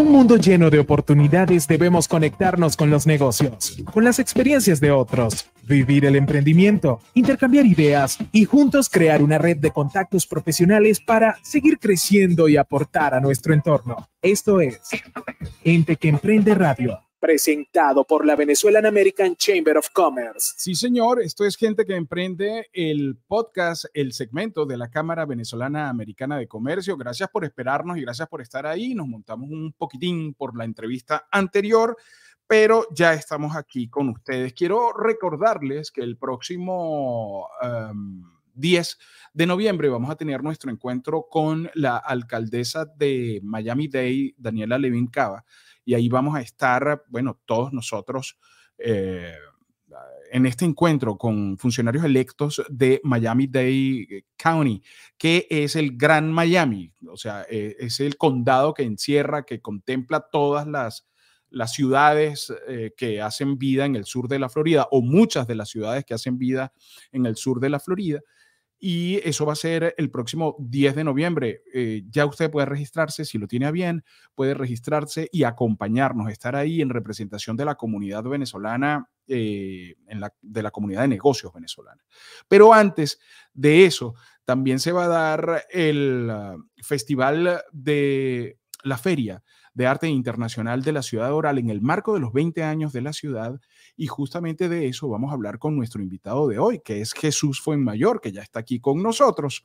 un mundo lleno de oportunidades debemos conectarnos con los negocios, con las experiencias de otros, vivir el emprendimiento, intercambiar ideas y juntos crear una red de contactos profesionales para seguir creciendo y aportar a nuestro entorno. Esto es Gente que Emprende Radio presentado por la Venezuelan American Chamber of Commerce. Sí, señor, esto es gente que emprende el podcast, el segmento de la Cámara Venezolana Americana de Comercio. Gracias por esperarnos y gracias por estar ahí. Nos montamos un poquitín por la entrevista anterior, pero ya estamos aquí con ustedes. Quiero recordarles que el próximo... 10 em, de noviembre vamos a tener nuestro encuentro con la alcaldesa de Miami Dade, Daniela Levin Cava, y ahí vamos a estar, bueno, todos nosotros eh, en este encuentro con funcionarios electos de Miami-Dade eh, County, que es el Gran Miami, o sea, eh, es el condado que encierra, que contempla todas las, las ciudades que hacen vida en el sur de la Florida o muchas de las ciudades que hacen vida en el sur de la Florida y eso va a ser el próximo 10 de noviembre. Eh, ya usted puede registrarse, si lo tiene a bien, puede registrarse y acompañarnos, estar ahí en representación de la comunidad venezolana, eh, de la comunidad de negocios venezolana. Pero antes de eso, también se va a dar el ah, festival de la feria de Arte Internacional de la Ciudad Oral en el marco de los 20 años de la ciudad. Y justamente de eso vamos a hablar con nuestro invitado de hoy, que es Jesús Fuenmayor, que ya está aquí con nosotros,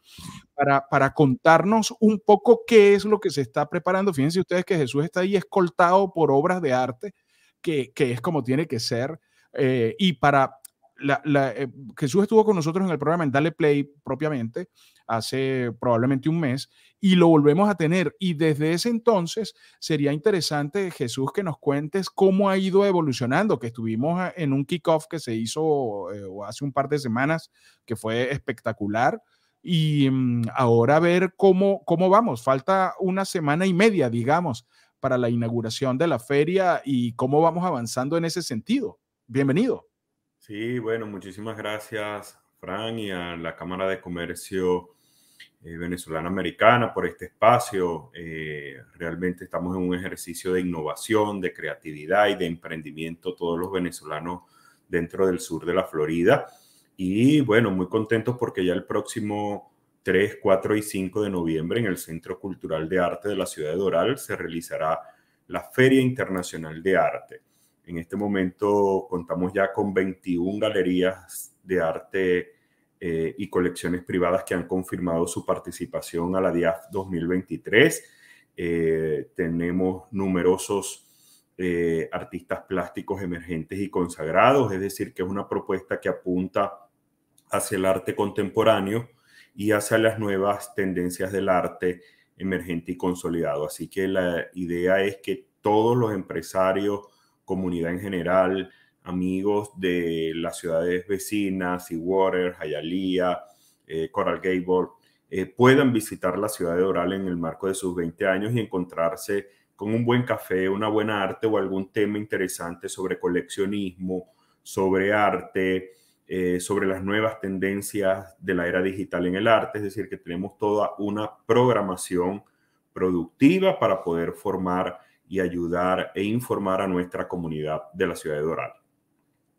para, para contarnos un poco qué es lo que se está preparando. Fíjense ustedes que Jesús está ahí escoltado por obras de arte, que, que es como tiene que ser. Eh, y para la, eh, Jesús estuvo con nosotros en el programa en Dale Play propiamente hace probablemente un mes, y lo volvemos a tener. Y desde ese entonces sería interesante, Jesús, que nos cuentes cómo ha ido evolucionando, que estuvimos ah, en un kickoff que se hizo eh, hace un par de semanas, que fue espectacular. Y mm, ahora ver cómo, cómo vamos. Falta una semana y media, digamos, para la inauguración de la feria y cómo vamos avanzando en ese sentido. Bienvenido. Sí, bueno, muchísimas gracias y a la Cámara de Comercio venezolano eh, Venezolana Americana por este espacio. Eh, realmente estamos en un ejercicio de innovación, de creatividad y de emprendimiento todos los venezolanos dentro del sur de la Florida. Y bueno, muy contentos porque ya el próximo 3, 4 y 5 de noviembre en el Centro Cultural de Arte de la Ciudad de Doral se realizará la Feria Internacional de Arte. En este momento contamos ya con 21 galerías de arte eh, y colecciones privadas que han confirmado su participación a la DIAF 2023. Eh, tenemos numerosos eh, artistas plásticos emergentes y consagrados, es decir, que es una propuesta que apunta hacia el arte contemporáneo y hacia las nuevas tendencias del arte emergente y consolidado. Así que la idea es que todos los empresarios, comunidad en general, amigos de las ciudades vecinas, Seawater, Hialeah, eh, Coral Gable, eh, puedan visitar la ciudad de Doral en el marco de sus 20 años y encontrarse con un buen café, una buena arte o algún tema interesante sobre coleccionismo, sobre arte, eh, sobre las nuevas tendencias de la era digital en el arte. Es decir, que tenemos toda una programación productiva para poder formar y ayudar e informar a nuestra comunidad de la ciudad de Doral.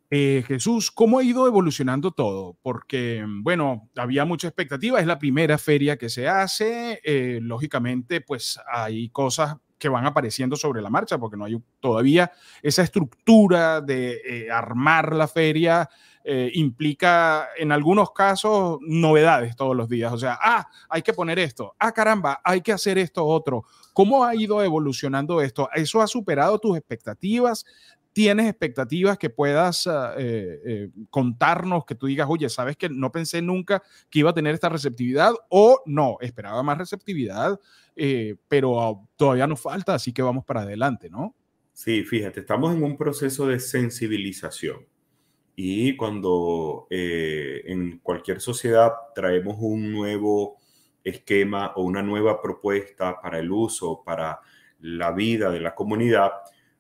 Eh, Jesús, ¿cómo ha ido evolucionando todo? Porque, mm, bueno, había mucha expectativa, es la primera feria que se hace, eh, lógicamente, pues hay cosas que van apareciendo sobre la marcha, porque no hay todavía esa estructura de eh, armar la feria, implica en algunos casos novedades todos los días, o sea, ah, hay que poner esto, ah, caramba, hay que hacer esto otro. ¿Cómo ha ido evolucionando esto? ¿Eso ha superado tus expectativas? ¿Tienes expectativas que puedas ah, eh, eh, contarnos, que tú digas, oye, sabes que no pensé nunca que iba a tener esta receptividad o no, esperaba más receptividad, eh, pero todavía nos falta, así que vamos para adelante, ¿no? Sí, fíjate, estamos en un proceso de sensibilización y cuando en cualquier sociedad traemos un nuevo esquema o una nueva propuesta para el uso, para la vida de la comunidad,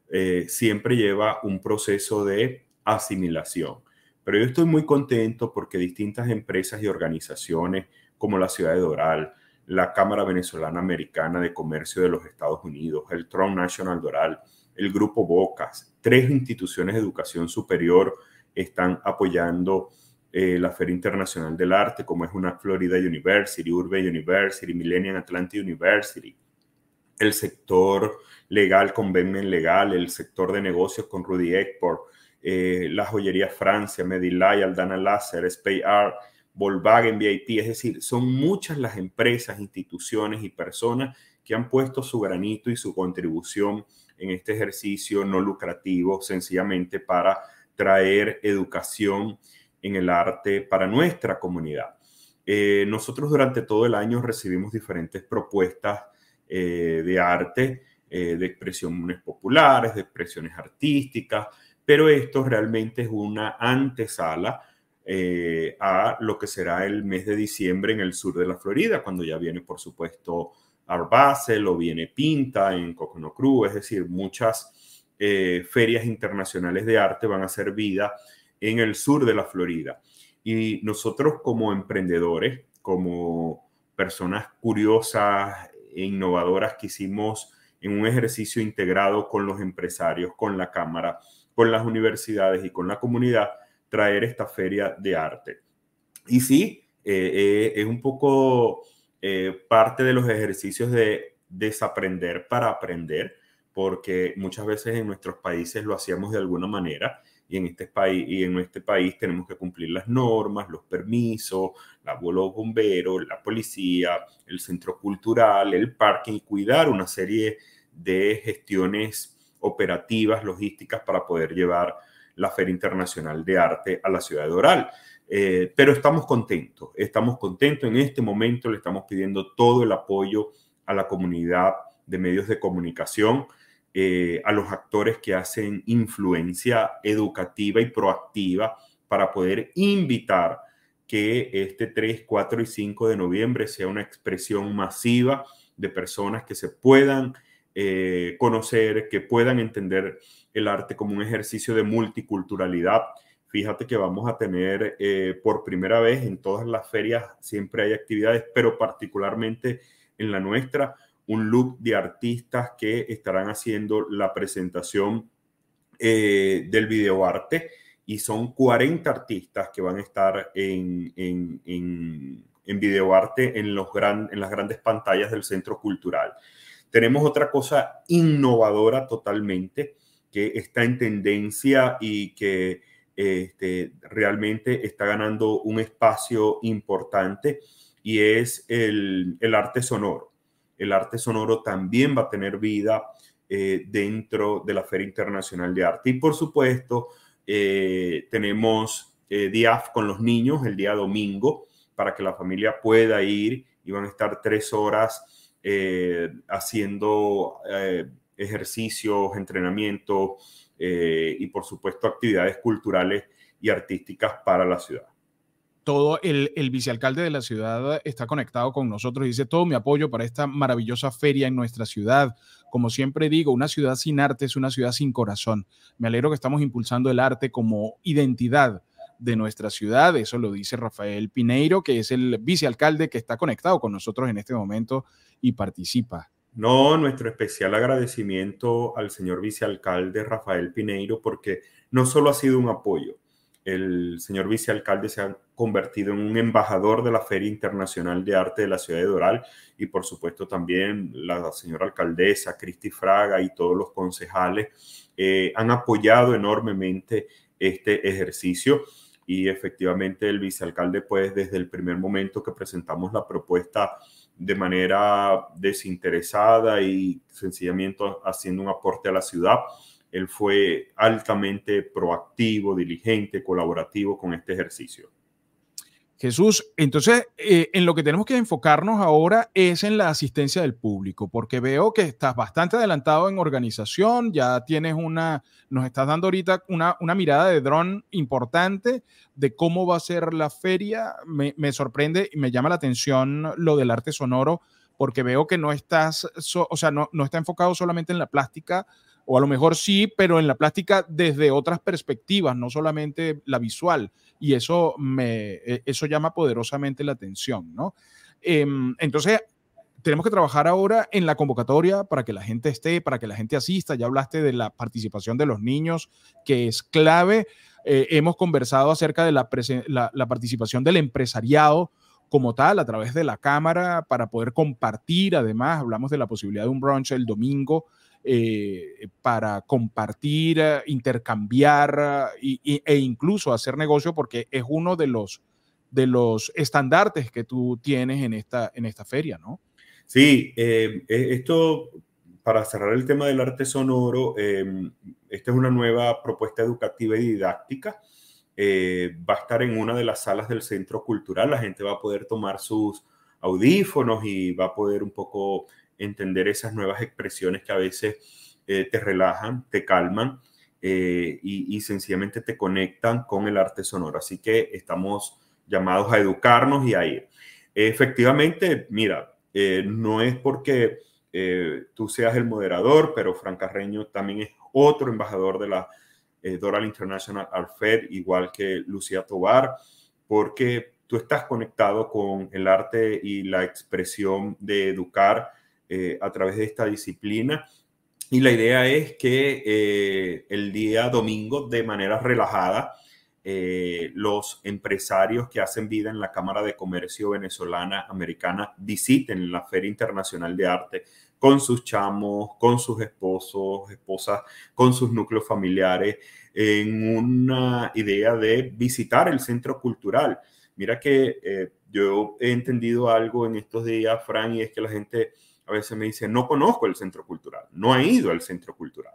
eh, siempre lleva un proceso de asimilación. Pero yo estoy muy contento porque distintas empresas y organizaciones como la Ciudad de Doral, la Cámara Venezolana Americana de Comercio de los Estados Unidos, el Trump National Doral, el Grupo Bocas, tres instituciones de educación superior están apoyando eh, la Feria Internacional del Arte, como es una Florida University, Urban University, Millennium Atlantic University, el sector legal con Benmen Legal, el sector de negocios con Rudy Export, eh, la joyería Francia, Medilay, Aldana Láser, Art, Volkswagen VIP, es decir, son muchas las empresas, instituciones y personas que han puesto su granito y su contribución en este ejercicio no lucrativo, sencillamente para traer educación en el arte para nuestra comunidad. Eh, nosotros durante todo el año recibimos diferentes propuestas eh, de arte, eh, de expresiones populares, de expresiones artísticas, pero esto realmente es una antesala eh, a lo que será el mes de diciembre en el sur de la Florida, cuando ya viene, por supuesto, Arbasel o viene Pinta en Cocono cruz es decir, muchas ferias internacionales de arte van a ser vida en el sur de la Florida. Y nosotros como emprendedores, como personas curiosas, e innovadoras que hicimos en un ejercicio integrado con los empresarios, con la Cámara, con las universidades y con la comunidad, traer esta feria de arte. Y sí, eh, eh, es un poco eh, parte de los ejercicios de desaprender para aprender, porque muchas veces en nuestros países lo hacíamos de alguna manera y en este país y en este país tenemos que cumplir las normas, los permisos, la vuelo bombero, la policía, el centro cultural, el parque y cuidar una serie de gestiones operativas, logísticas para poder llevar la Feria Internacional de Arte a la ciudad de Doral. Eh, pero estamos contentos, estamos contentos en este momento, le estamos pidiendo todo el apoyo a la comunidad de medios de comunicación. Eh, a los actores que hacen influencia educativa y proactiva para poder invitar que este 3, 4 y 5 de noviembre sea una expresión masiva de personas que se puedan eh, conocer, que puedan entender el arte como un ejercicio de multiculturalidad. Fíjate que vamos a tener eh, por primera vez en todas las ferias, siempre hay actividades, pero particularmente en la nuestra, un look de artistas que estarán haciendo la presentación eh, del videoarte y son 40 artistas que van a estar en, en, en, en videoarte en, los gran, en las grandes pantallas del centro cultural. Tenemos otra cosa innovadora totalmente que está en tendencia y que este, realmente está ganando un espacio importante y es el, el arte sonoro el arte sonoro también va a tener vida eh, dentro de la Feria Internacional de Arte. Y por supuesto, eh, tenemos eh, DIAF con los niños el día domingo para que la familia pueda ir y van a estar tres horas haciendo ejercicios, entrenamientos y por supuesto actividades culturales y artísticas para la ciudad todo el, vicealcalde de la ciudad está conectado con nosotros dice todo mi apoyo para esta maravillosa feria en nuestra ciudad. Como siempre digo, una ciudad sin arte es una ciudad sin corazón. Me alegro que estamos impulsando el arte como identidad de nuestra ciudad. Eso lo dice Rafael Pineiro, que es el vicealcalde que está conectado con nosotros en este momento y participa. No, nuestro especial agradecimiento al señor vicealcalde Rafael Pineiro porque no solo ha sido un apoyo, el señor vicealcalde se ha convertido en un embajador de la Feria Internacional de Arte de la Ciudad de Doral y por supuesto también la señora alcaldesa Cristi Fraga y todos los concejales eh, han apoyado enormemente este ejercicio y efectivamente el vicealcalde pues desde el primer momento que presentamos la propuesta de manera desinteresada y sencillamente haciendo un aporte a la ciudad, él fue altamente proactivo, diligente, colaborativo con este ejercicio. Jesús, entonces eh, en lo que tenemos que enfocarnos ahora es en la asistencia del público, porque veo que estás bastante adelantado en organización, ya tienes una, nos estás dando ahorita una, mirada de dron importante de cómo va a ser la feria. Me, me sorprende y me llama la atención lo del arte sonoro porque veo que no estás, o sea, no, está enfocado solamente en la plástica, o a lo mejor sí, pero en la plástica desde otras perspectivas, no solamente la visual, y eso, me, e, eso llama poderosamente la atención, ¿no? Em, entonces, tenemos que trabajar ahora en la convocatoria para que la gente esté, para que la gente asista. Ya hablaste de la participación de los niños, que es clave. Eh, hemos conversado acerca de la participación del empresariado, como tal a través de la cámara para poder compartir. Además, hablamos de la posibilidad de un brunch el domingo eh, para compartir, eh, intercambiar eh, e incluso hacer negocio porque es uno de los, de los estandartes que tú tienes en esta, en esta feria, ¿no? Sí, e, esto para cerrar el tema del arte sonoro, em, esta es una nueva propuesta educativa y didáctica eh, va a estar en una de las salas del centro cultural, la gente va a poder tomar sus audífonos y va a poder un poco entender esas nuevas expresiones que a veces eh, te relajan, te calman eh, y, sencillamente te conectan con el arte sonoro. Así que estamos llamados a educarnos y a ir. Efectivamente, mira, no es porque tú seas el moderador, pero Fran Carreño también es otro embajador de la eh, Doral International Fair, igual que Lucía Tobar, porque tú estás conectado con el arte y la expresión de educar eh, a través de esta disciplina. Y la idea es que eh, el día domingo, de manera relajada, los empresarios que hacen vida en la Cámara de Comercio Venezolana Americana visiten la Feria Internacional de Arte con sus chamos, con sus esposos, esposas, con sus núcleos familiares, en una idea de visitar el centro cultural. Mira que eh, yo he entendido algo en estos días, Fran, y es que la gente a veces me dice, no conozco el centro cultural, no ha ido al centro cultural.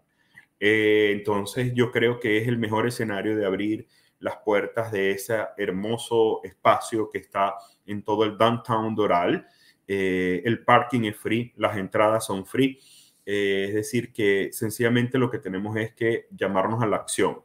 Eh, entonces yo creo que es el mejor escenario de abrir las puertas de ese hermoso espacio que está en todo el downtown Doral eh, el parking es free, las entradas son free. Eh, es decir, que sencillamente lo que tenemos es que llamarnos a la acción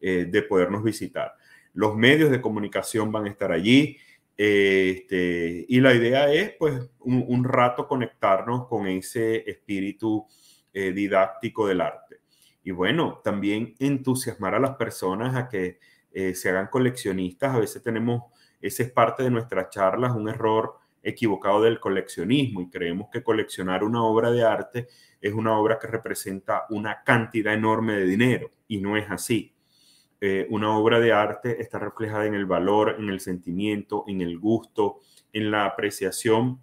eh, de podernos visitar. Los medios de comunicación van a estar allí. Este, y la idea es, pues, un, rato conectarnos con ese espíritu didáctico del arte. Y bueno, también entusiasmar a las personas a que se hagan coleccionistas. A veces tenemos, esa es parte de nuestras charlas, un error equivocado del coleccionismo y creemos que coleccionar una obra de arte es una obra que representa una cantidad enorme de dinero y no es así. Eh, una obra de arte está reflejada en el valor, en el sentimiento, en el gusto, en la apreciación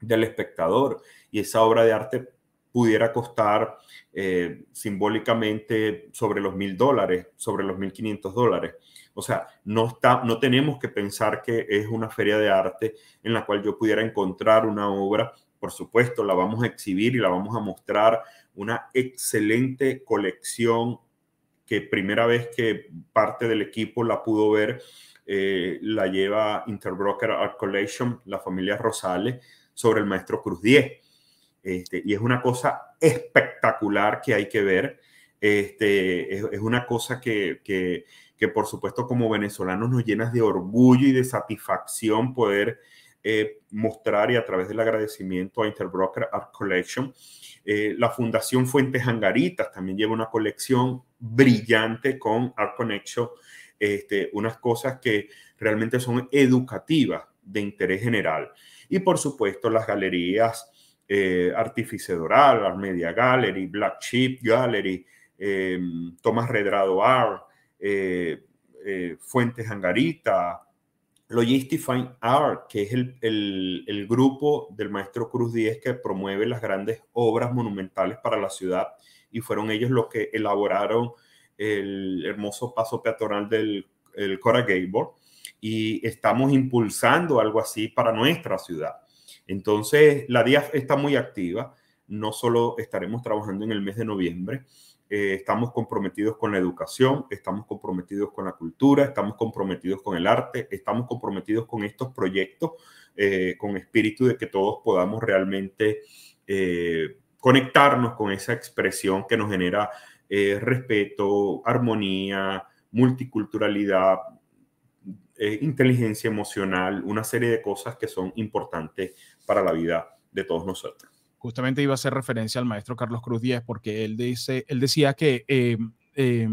del espectador y esa obra de arte pudiera costar eh, simbólicamente sobre los mil dólares, sobre los mil quinientos dólares. O sea, no, está, no tenemos que pensar que es una feria de arte en la cual yo pudiera encontrar una obra. Por supuesto, la vamos a exhibir y la vamos a mostrar. Una excelente colección que primera vez que parte del equipo la pudo ver, eh, la lleva Interbroker Art Collection, la familia Rosales, sobre el maestro Cruz 10 este, y es una cosa espectacular que hay que ver. Este, es, una cosa que, por supuesto, como venezolanos nos llenas de orgullo y de satisfacción poder eh, mostrar y a través del agradecimiento a Interbroker Art Collection. Eh, la Fundación Fuentes hangaritas también lleva una colección brillante con Art Connection, este, unas cosas que realmente son educativas de interés general. Y por supuesto, las galerías eh, Artífice Doral, Armedia Gallery, Black Sheep Gallery, em, Tomás Redrado Art, eh, eh, Fuentes Angarita, Logistify Art, que es el, grupo del maestro Cruz Díez que promueve las grandes obras monumentales para la ciudad y fueron ellos los que elaboraron el hermoso paso peatonal del Cora Gable y estamos impulsando algo así para nuestra ciudad. Entonces, la DIAF está muy activa. No solo estaremos trabajando en el mes de noviembre, eh, estamos comprometidos con la educación, estamos comprometidos con la cultura, estamos comprometidos con el arte, estamos comprometidos con estos proyectos, eh, con espíritu de que todos podamos realmente eh, conectarnos con esa expresión que nos genera respeto, armonía, multiculturalidad, inteligencia emocional, una serie de cosas que son importantes para la vida de todos nosotros. Justamente iba a hacer referencia al maestro Carlos Cruz Díaz porque él, dice, él decía que eh, eh,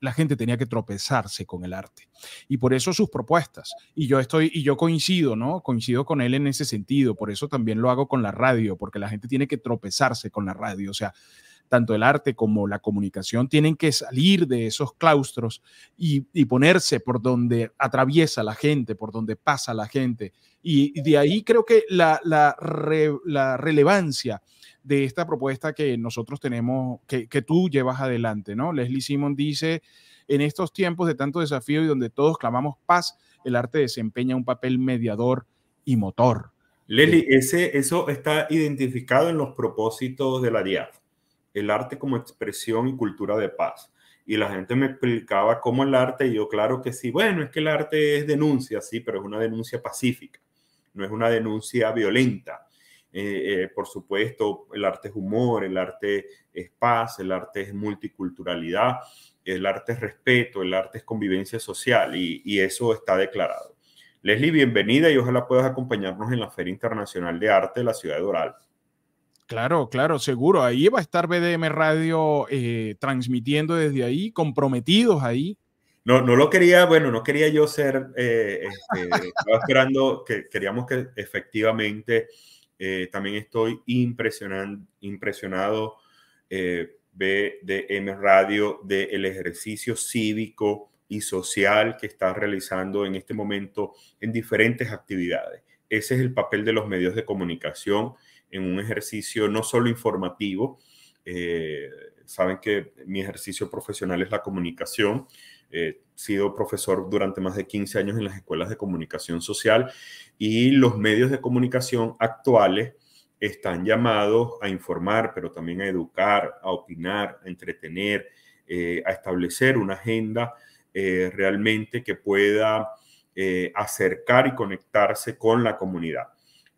la gente tenía que tropezarse con el arte. Y por eso sus propuestas. Y yo estoy, y yo coincido, ¿no? Coincido con él en ese sentido. Por eso también lo hago con la radio, porque la gente tiene que tropezarse con la radio. O sea, tanto el arte como la comunicación tienen que salir de esos claustros y, ponerse por donde atraviesa la gente, por donde pasa la gente. Y, de ahí creo que la, relevancia de esta propuesta que nosotros tenemos, que, tú llevas adelante, ¿no? Leslie Simon dice, en estos tiempos de tanto desafío y donde todos clamamos paz, el arte desempeña un papel mediador y motor. Leslie, ese, eso está identificado en los propósitos de la DIAF el arte como expresión y cultura de paz. Y la gente me explicaba cómo el arte, y yo claro que sí, bueno, es que el arte es denuncia, sí, pero es una denuncia pacífica, no es una denuncia violenta. Eh, eh, por supuesto, el arte es humor, el arte es paz, el arte es multiculturalidad, el arte es respeto, el arte es convivencia social y, y eso está declarado. Leslie, bienvenida y ojalá puedas acompañarnos en la Feria Internacional de Arte de la Ciudad de Doral. Claro, claro, seguro. Ahí va a estar BDM Radio eh, transmitiendo desde ahí, comprometidos ahí. No, no lo quería, bueno, no quería yo ser, eh, este, estaba esperando que queríamos que efectivamente, eh, también estoy impresionado, BDM Radio, del ejercicio cívico y social que está realizando en este momento en diferentes actividades. Ese es el papel de los medios de comunicación en un ejercicio no solo informativo, eh, saben que mi ejercicio profesional es la comunicación. He sido profesor durante más de 15 años en las escuelas de comunicación social y los medios de comunicación actuales están llamados a informar, pero también a educar, a opinar, a entretener, eh, a establecer una agenda eh, realmente que pueda acercar y conectarse con la comunidad.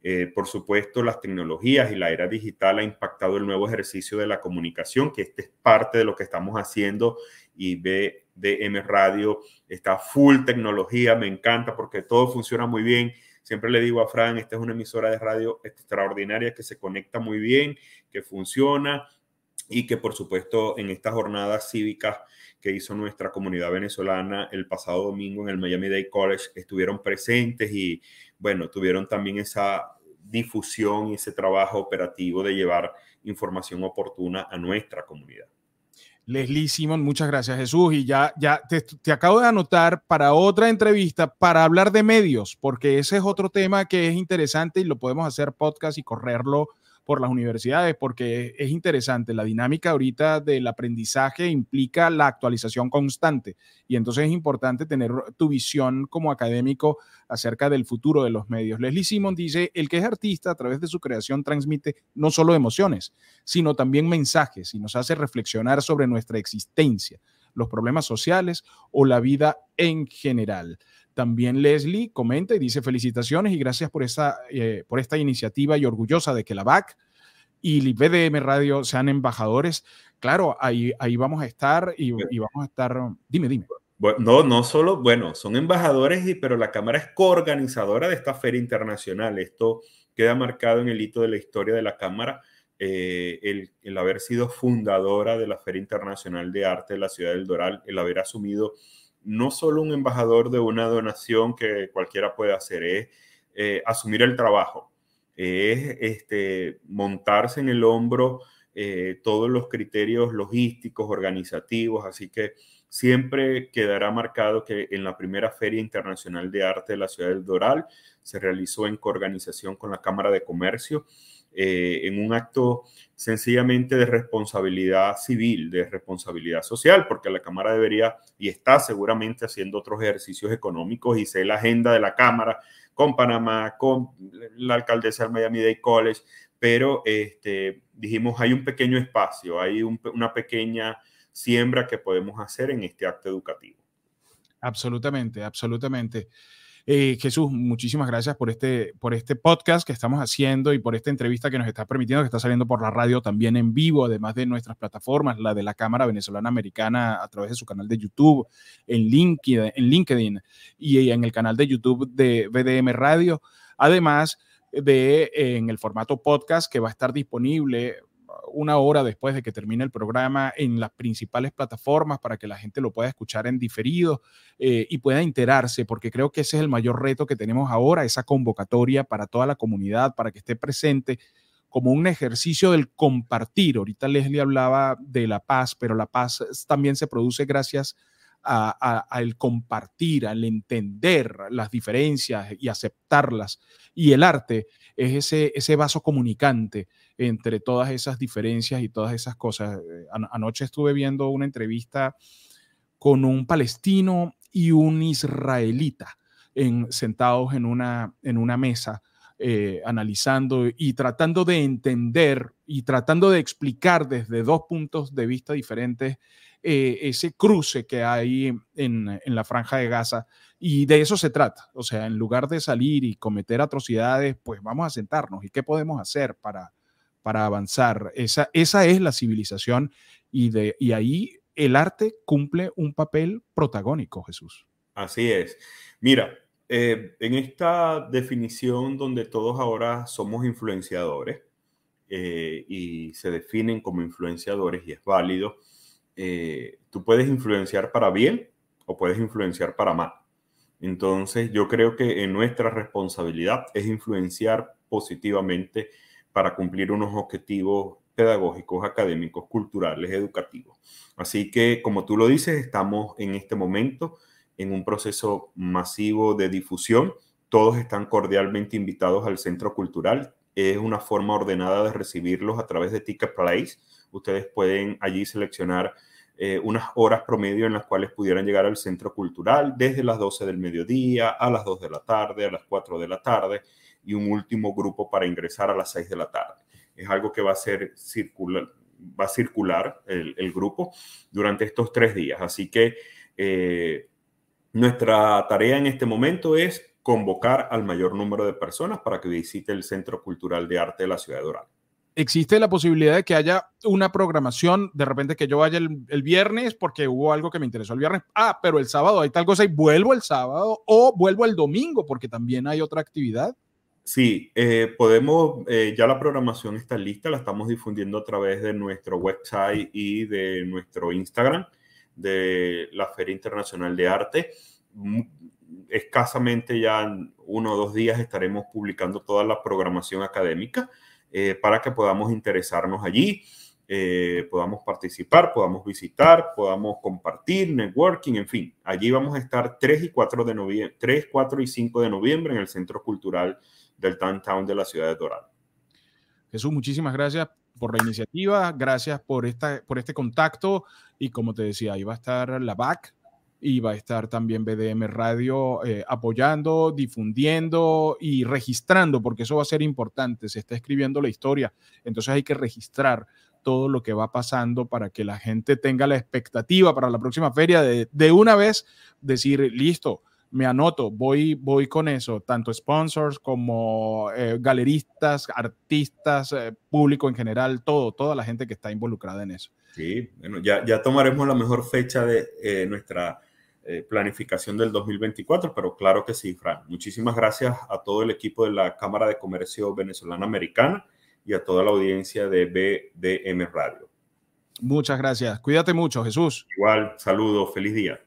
Eh, por supuesto, las tecnologías y la era digital ha impactado el nuevo ejercicio de la comunicación, que este es parte de lo que estamos haciendo y BDM Radio está full tecnología, me encanta porque todo funciona muy bien. Siempre le digo a Fran, esta es una emisora de radio extraordinaria que se conecta muy bien, que funciona y que por supuesto en estas jornadas cívicas que hizo nuestra comunidad venezolana el pasado domingo en el Miami Day College estuvieron presentes y bueno, tuvieron también esa difusión y ese trabajo operativo de llevar información oportuna a nuestra comunidad. Leslie Simon, muchas gracias Jesús. Y ya, ya te, te, acabo de anotar para otra entrevista para hablar de medios, porque ese es otro tema que es interesante y lo podemos hacer podcast y correrlo por las universidades, porque es interesante. La dinámica ahorita del aprendizaje implica la actualización constante y entonces es importante tener tu visión como académico acerca del futuro de los medios. Leslie Simon dice, el que es artista a través de su creación transmite no solo emociones, sino también mensajes y nos hace reflexionar sobre nuestra existencia los problemas sociales o la vida en general. También Leslie comenta y dice felicitaciones y gracias por, esa, eh, por esta iniciativa y orgullosa de que la BAC y BDM Radio sean embajadores. Claro, ahí, ahí vamos a estar y, vamos a estar. Dime, dime. no, no solo, bueno, son embajadores, pero la Cámara es coorganizadora de esta feria internacional. Esto queda marcado en el hito de la historia de la Cámara, eh, el, el haber sido fundadora de la Feria Internacional de Arte de la Ciudad del Doral, el haber asumido no solo un embajador de una donación que cualquiera puede hacer, es eh, asumir el trabajo, es este, montarse en el hombro eh, todos los criterios logísticos, organizativos, así que siempre quedará marcado que en la primera Feria Internacional de Arte de la Ciudad del Doral se realizó en coorganización con la Cámara de Comercio eh, en un acto sencillamente de responsabilidad civil, de responsabilidad social, porque la Cámara debería y está seguramente haciendo otros ejercicios económicos y sé la agenda de la Cámara con Panamá, con la alcaldesa del Miami Dade College, pero este, dijimos hay un pequeño espacio, hay una pequeña siembra que podemos hacer en este acto educativo. Absolutamente, absolutamente. Eh, Jesús, muchísimas gracias por este, por este podcast que estamos haciendo y por esta entrevista que nos está permitiendo, que está saliendo por la radio también en vivo, además de nuestras plataformas, la de la Cámara Venezolana Americana a través de su canal de YouTube, en LinkedIn, en LinkedIn y en el canal de YouTube de BDM Radio. Además de eh, en el formato podcast que va a estar disponible una hora después de que termine el programa en las principales plataformas para que la gente lo pueda escuchar en diferido eh, y pueda enterarse, porque creo que ese es el mayor reto que tenemos ahora, esa convocatoria para toda la comunidad, para que esté presente como un ejercicio del compartir. Ahorita Leslie hablaba de la paz, pero la paz también se produce gracias a al compartir, al entender las diferencias y aceptarlas. Y el arte es ese, vaso comunicante entre todas esas diferencias y todas esas cosas. Eh, anoche estuve viendo una entrevista con un palestino y un israelita sentados en una, mesa. Eh, analizando y tratando de entender y tratando de explicar desde dos puntos de vista diferentes eh, ese cruce que hay en, la franja de Gaza. Y de eso se trata. O sea, en lugar de salir y cometer atrocidades, pues vamos a sentarnos. ¿Y qué podemos hacer para, para avanzar? Esa, es la civilización y, de, ahí el arte cumple un papel protagónico, Jesús. Así es. Mira, eh, en esta definición donde todos ahora somos influenciadores eh, y se definen como influenciadores y es válido, eh, tú puedes influenciar para bien o puedes influenciar para mal. Entonces yo creo que en nuestra responsabilidad es influenciar positivamente para cumplir unos objetivos pedagógicos, académicos, culturales, educativos. Así que, como tú lo dices, estamos en este momento en un proceso masivo de difusión. Todos están cordialmente invitados al Centro Cultural. Es una forma ordenada de recibirlos a través de Ticket Place ustedes pueden allí seleccionar eh, unas horas promedio en las cuales pudieran llegar al centro cultural desde las 12 del mediodía a las 2 de la tarde, a las 4 de la tarde y un último grupo para ingresar a las 6 de la tarde. Es algo que va a ser circular, va a circular el, grupo durante estos tres días. Así que eh, nuestra tarea en este momento es convocar al mayor número de personas para que visite el Centro Cultural de Arte de la Ciudad de Doral existe la posibilidad de que haya una programación, de repente que yo vaya el, viernes porque hubo algo que me interesó el viernes, ah, pero el sábado hay tal cosa y vuelvo el sábado o vuelvo el domingo porque también hay otra actividad. Sí, eh, podemos, eh, ya la programación está lista, la estamos difundiendo a través de nuestro website y de nuestro Instagram de la Feria Internacional de Arte. Mm, escasamente ya en uno o dos días estaremos publicando toda la programación académica eh, para que podamos interesarnos allí, eh, podamos participar, podamos visitar, podamos compartir, networking, en fin. Allí vamos a estar 3 y 4, de noviembre, 3, 4 y 5 de noviembre en el Centro Cultural del Town de la ciudad de Dorado. Jesús, muchísimas gracias por la iniciativa, gracias por, esta, por este contacto y como te decía, ahí va a estar la BAC, y va a estar también BDM Radio eh, apoyando, difundiendo y registrando, porque eso va a ser importante. Se está escribiendo la historia, entonces hay que registrar todo lo que va pasando para que la gente tenga la expectativa para la próxima feria de, de una vez decir, listo, me anoto, voy, voy con eso, tanto sponsors como eh, galeristas, artistas, eh, público en general, todo, toda la gente que está involucrada en eso. Sí, bueno, ya, ya tomaremos la mejor fecha de nuestra eh, planificación del 2024, pero claro que sí, Fran. Muchísimas gracias a todo el equipo de la Cámara de Comercio Venezolana Americana y a toda la audiencia de BDM Radio. Muchas gracias. Cuídate mucho, Jesús. Igual, saludos, feliz día.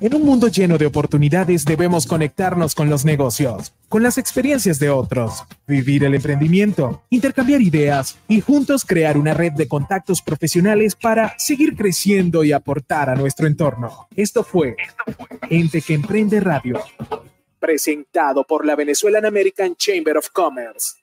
En un mundo lleno de oportunidades debemos conectarnos con los negocios, con las experiencias de otros, vivir el emprendimiento, intercambiar ideas y juntos crear una red de contactos profesionales para seguir creciendo y aportar a nuestro entorno. Esto fue Gente que Emprende Radio, presentado por la Venezuelan American Chamber of Commerce.